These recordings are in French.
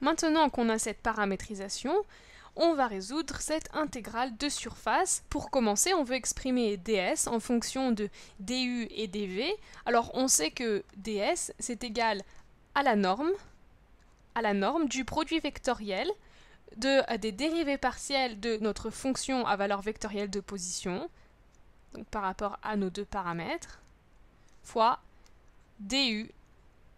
Maintenant qu'on a cette paramétrisation, on va résoudre cette intégrale de surface. Pour commencer, on veut exprimer ds en fonction de du et dv. Alors on sait que ds, c'est égal à la norme, à la norme du produit vectoriel de, des dérivées partielles de notre fonction à valeur vectorielle de position, donc par rapport à nos deux paramètres, fois du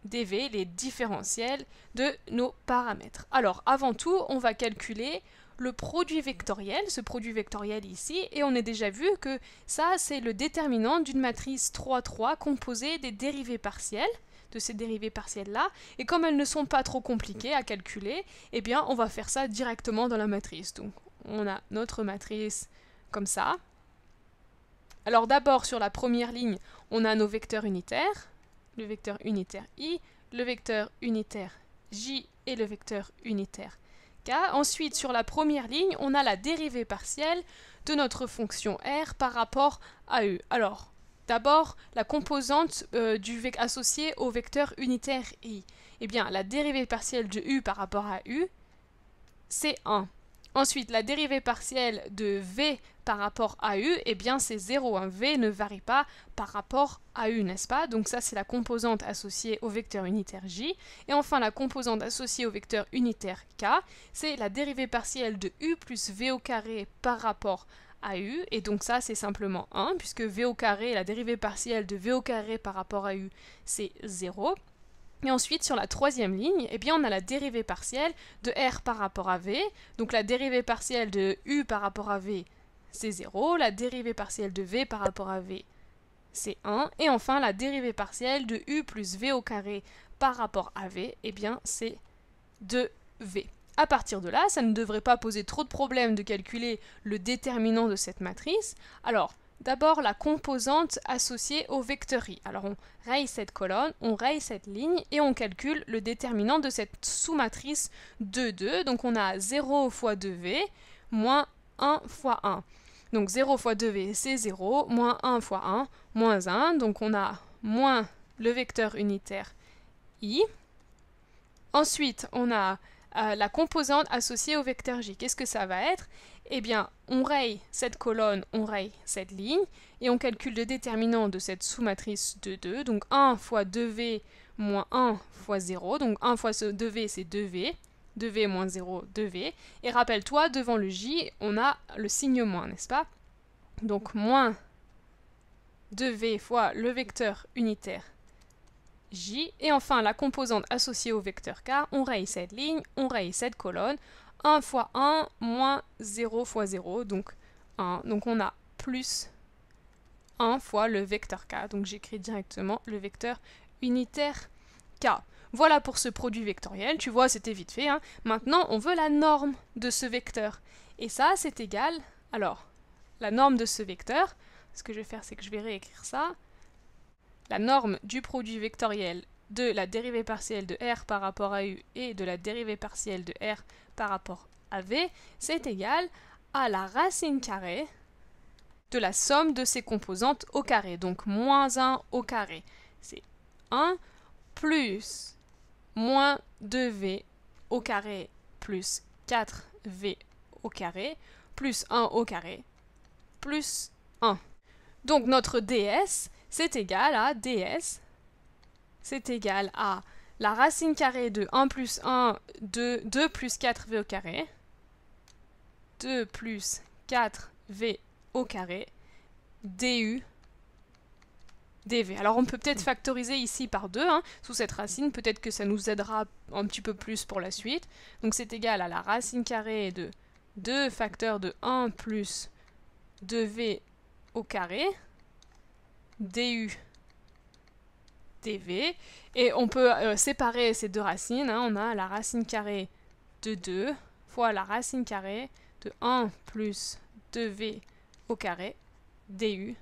dv, les différentiels de nos paramètres. Alors avant tout, on va calculer le produit vectoriel, ce produit vectoriel ici, et on a déjà vu que ça, c'est le déterminant d'une matrice 3-3 composée des dérivées partielles, de ces dérivées partielles-là, et comme elles ne sont pas trop compliquées à calculer, eh bien, on va faire ça directement dans la matrice. Donc, on a notre matrice comme ça. Alors d'abord, sur la première ligne, on a nos vecteurs unitaires le vecteur unitaire i, le vecteur unitaire j et le vecteur unitaire k. Ensuite, sur la première ligne, on a la dérivée partielle de notre fonction r par rapport à u. E. Alors, d'abord, la composante euh, associée au vecteur unitaire i. Eh bien, la dérivée partielle de u par rapport à u, c'est 1. Ensuite, la dérivée partielle de v par rapport à u, eh bien c'est 0. Hein. v ne varie pas par rapport à u, n'est-ce pas Donc ça, c'est la composante associée au vecteur unitaire j. Et enfin, la composante associée au vecteur unitaire k, c'est la dérivée partielle de u plus v au carré par rapport à u. Et donc ça, c'est simplement 1, puisque v au carré, la dérivée partielle de v au carré par rapport à u, c'est 0. Et ensuite, sur la troisième ligne, eh bien, on a la dérivée partielle de r par rapport à v. Donc la dérivée partielle de u par rapport à v, c'est 0. La dérivée partielle de v par rapport à v, c'est 1. Et enfin, la dérivée partielle de u plus v au carré par rapport à v, eh bien, c'est 2v. À partir de là, ça ne devrait pas poser trop de problèmes de calculer le déterminant de cette matrice. Alors, D'abord la composante associée au vecteur i. Alors on raye cette colonne, on raye cette ligne et on calcule le déterminant de cette sous-matrice 2, 2. Donc on a 0 fois 2v moins 1 fois 1. Donc 0 fois 2v c'est 0, moins 1 fois 1, moins 1. Donc on a moins le vecteur unitaire i. Ensuite on a euh, la composante associée au vecteur J. Qu'est-ce que ça va être Eh bien, on raye cette colonne, on raye cette ligne, et on calcule le déterminant de cette sous-matrice de 2, donc 1 fois 2V moins 1 fois 0, donc 1 fois ce 2V c'est 2V, 2V moins 0, 2V, et rappelle-toi, devant le J, on a le signe moins, n'est-ce pas Donc moins 2V fois le vecteur unitaire j. Et enfin, la composante associée au vecteur k, on raye cette ligne, on raye cette colonne. 1 fois 1 moins 0 fois 0, donc 1. Donc on a plus 1 fois le vecteur k. Donc j'écris directement le vecteur unitaire k. Voilà pour ce produit vectoriel, tu vois, c'était vite fait. Hein. Maintenant, on veut la norme de ce vecteur. Et ça, c'est égal... Alors, la norme de ce vecteur, ce que je vais faire, c'est que je vais réécrire ça la norme du produit vectoriel de la dérivée partielle de R par rapport à U et de la dérivée partielle de R par rapport à V, c'est égal à la racine carrée de la somme de ses composantes au carré. Donc moins 1 au carré, c'est 1 plus moins 2V au carré plus 4V au carré plus 1 au carré plus 1. Donc notre ds, c'est égal à ds, c'est égal à la racine carrée de 1 plus 1, 2, 2 plus 4v au carré, 2 plus 4v au carré, du dv. Alors on peut peut-être factoriser ici par 2, hein. sous cette racine, peut-être que ça nous aidera un petit peu plus pour la suite. Donc c'est égal à la racine carrée de 2 facteurs de 1 plus 2v au carré, DU dv. Et on peut euh, séparer ces deux racines. Hein. On a la racine carrée de 2 fois la racine carrée de 1 plus 2v au carré du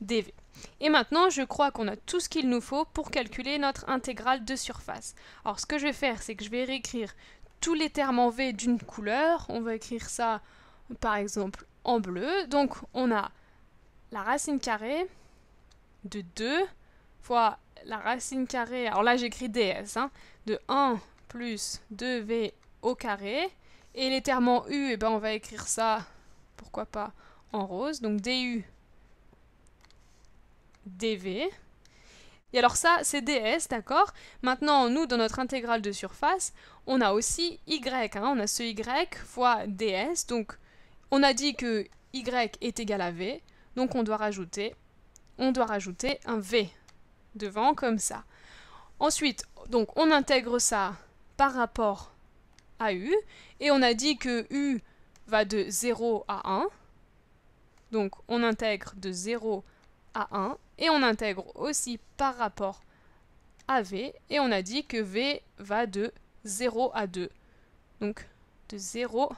dv. Et maintenant, je crois qu'on a tout ce qu'il nous faut pour calculer notre intégrale de surface. Alors, ce que je vais faire, c'est que je vais réécrire tous les termes en v d'une couleur. On va écrire ça, par exemple, en bleu. Donc, on a la racine carrée de 2 fois la racine carrée, alors là j'écris ds, hein. de 1 plus 2v au carré. Et les termes u, eh ben, on va écrire ça, pourquoi pas, en rose. Donc du dv. Et alors ça, c'est ds, d'accord Maintenant, nous, dans notre intégrale de surface, on a aussi y. Hein. on a ce y fois ds. Donc, on a dit que y est égal à v. Donc, on doit rajouter on doit rajouter un V devant comme ça. Ensuite, donc on intègre ça par rapport à U et on a dit que U va de 0 à 1. Donc on intègre de 0 à 1 et on intègre aussi par rapport à V et on a dit que V va de 0 à 2. Donc de 0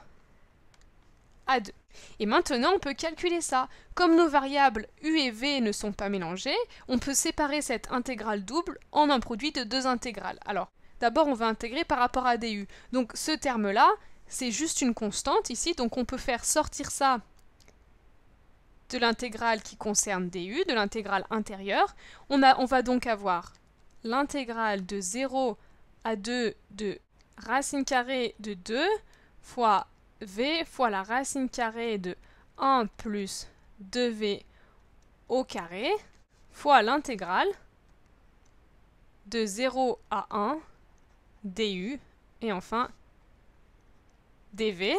à 2. Et maintenant, on peut calculer ça. Comme nos variables u et v ne sont pas mélangées, on peut séparer cette intégrale double en un produit de deux intégrales. Alors, d'abord, on va intégrer par rapport à du. Donc, ce terme-là, c'est juste une constante ici, donc on peut faire sortir ça de l'intégrale qui concerne du, de l'intégrale intérieure. On, a, on va donc avoir l'intégrale de 0 à 2 de racine carrée de 2 fois v fois la racine carrée de 1 plus 2v au carré fois l'intégrale de 0 à 1 du et enfin dv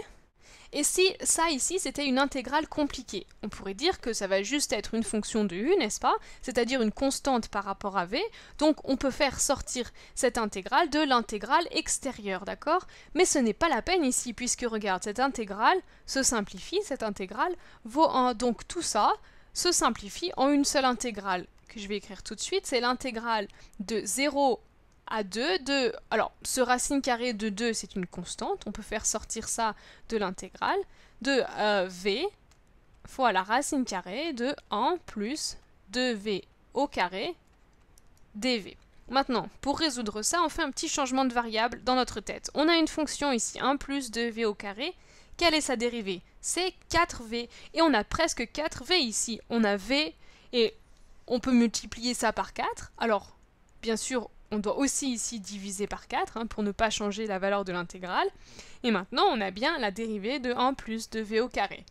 et si ça ici, c'était une intégrale compliquée, on pourrait dire que ça va juste être une fonction de U, n'est-ce pas C'est-à-dire une constante par rapport à V, donc on peut faire sortir cette intégrale de l'intégrale extérieure, d'accord Mais ce n'est pas la peine ici, puisque regarde, cette intégrale se simplifie, cette intégrale vaut 1, donc tout ça se simplifie en une seule intégrale, que je vais écrire tout de suite, c'est l'intégrale de 0 à 2. de, alors, ce racine carré de 2, c'est une constante. On peut faire sortir ça de l'intégrale. De euh, v fois la racine carrée de 1 plus 2v au carré dv. Maintenant, pour résoudre ça, on fait un petit changement de variable dans notre tête. On a une fonction ici, 1 plus 2v au carré. Quelle est sa dérivée C'est 4v. Et on a presque 4v ici. On a v et on peut multiplier ça par 4. Alors, bien sûr, on doit aussi ici diviser par 4 hein, pour ne pas changer la valeur de l'intégrale. Et maintenant, on a bien la dérivée de 1 plus 2 v au carré.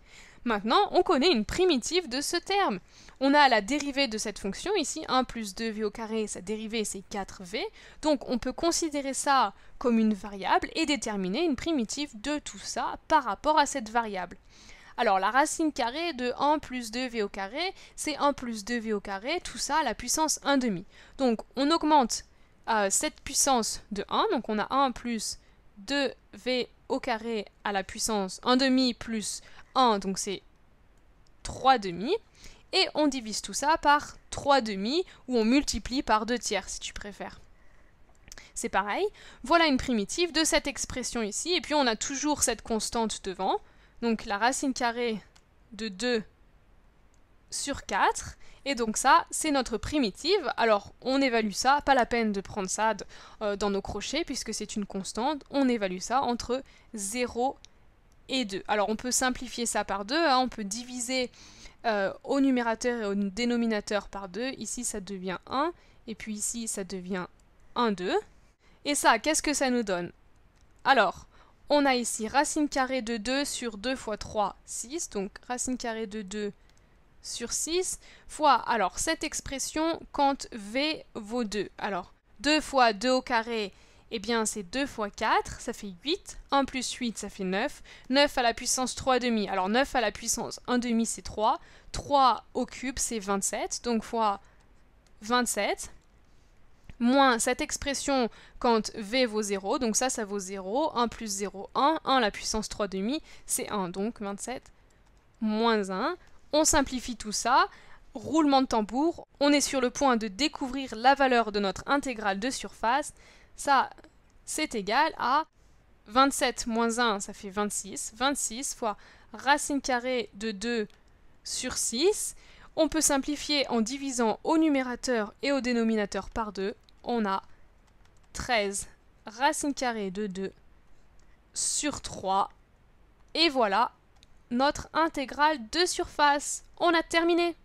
Maintenant, on connaît une primitive de ce terme. On a la dérivée de cette fonction, ici 1 plus 2v au carré, sa dérivée c'est 4v, donc on peut considérer ça comme une variable et déterminer une primitive de tout ça par rapport à cette variable. Alors la racine carrée de 1 plus 2v au carré, c'est 1 plus 2v au carré, tout ça à la puissance 1 demi. Donc on augmente cette puissance de 1, donc on a 1 plus 2v au carré à la puissance 1 demi plus 1, donc c'est 3 demi, et on divise tout ça par 3 demi, ou on multiplie par 2 tiers si tu préfères. C'est pareil, voilà une primitive de cette expression ici, et puis on a toujours cette constante devant, donc la racine carrée de 2 sur 4, et donc ça, c'est notre primitive. Alors on évalue ça, pas la peine de prendre ça euh, dans nos crochets puisque c'est une constante. On évalue ça entre 0 et 2. Alors on peut simplifier ça par 2, hein. on peut diviser euh, au numérateur et au dénominateur par 2. Ici ça devient 1 et puis ici ça devient 1, 2. Et ça, qu'est-ce que ça nous donne Alors, on a ici racine carrée de 2 sur 2 fois 3, 6. Donc racine carrée de 2 sur 6 fois, alors cette expression quand V vaut 2. Alors 2 fois 2 au carré, eh bien c'est 2 fois 4, ça fait 8. 1 plus 8, ça fait 9. 9 à la puissance 3 demi. Alors 9 à la puissance 1 demi, c'est 3. 3 au cube, c'est 27. Donc fois 27 moins cette expression quand v vaut 0, donc ça, ça vaut 0, 1 plus 0, 1, 1 à la puissance 3 demi, c'est 1, donc 27 moins 1, on simplifie tout ça, roulement de tambour, on est sur le point de découvrir la valeur de notre intégrale de surface. Ça, c'est égal à 27 moins 1, ça fait 26. 26 fois racine carrée de 2 sur 6. On peut simplifier en divisant au numérateur et au dénominateur par 2. On a 13 racine carrée de 2 sur 3. Et voilà, notre intégrale de surface. On a terminé